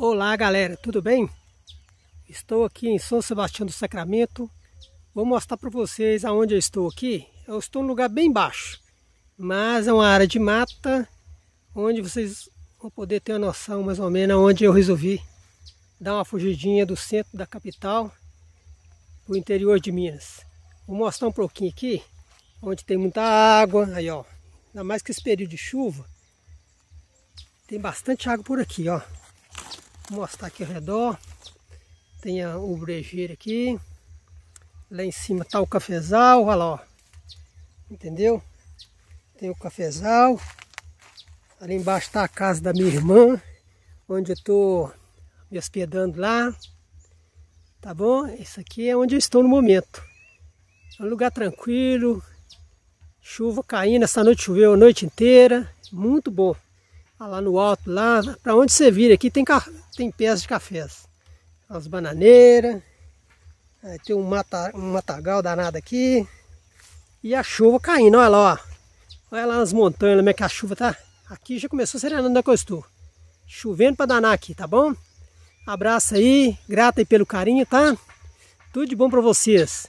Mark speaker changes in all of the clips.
Speaker 1: Olá galera, tudo bem? Estou aqui em São Sebastião do Sacramento. Vou mostrar para vocês aonde eu estou aqui. Eu estou num lugar bem baixo, mas é uma área de mata onde vocês vão poder ter uma noção mais ou menos onde eu resolvi dar uma fugidinha do centro da capital para o interior de Minas. Vou mostrar um pouquinho aqui, onde tem muita água, aí ó, ainda mais que esse período de chuva, tem bastante água por aqui, ó mostrar aqui ao redor. Tem a ubrejeira aqui. Lá em cima tá o cafezal, olha lá, ó. Entendeu? Tem o cafezal. Ali embaixo tá a casa da minha irmã, onde eu tô me hospedando lá. Tá bom? Isso aqui é onde eu estou no momento. É um lugar tranquilo. Chuva caindo, essa noite choveu a noite inteira. Muito bom. Ah, lá no alto, lá para onde você vira aqui tem, tem pés de cafés. As bananeiras, tem um, mata, um matagal danado aqui. E a chuva caindo, olha lá, ó. Olha lá nas montanhas, como é que a chuva tá. Aqui já começou serenando da Costur. Chovendo para danar aqui, tá bom? Abraço aí, grata aí pelo carinho, tá? Tudo de bom para vocês.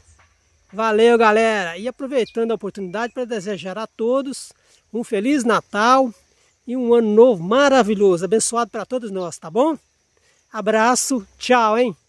Speaker 1: Valeu, galera! E aproveitando a oportunidade para desejar a todos um Feliz Natal, e um ano novo maravilhoso, abençoado para todos nós, tá bom? Abraço, tchau, hein?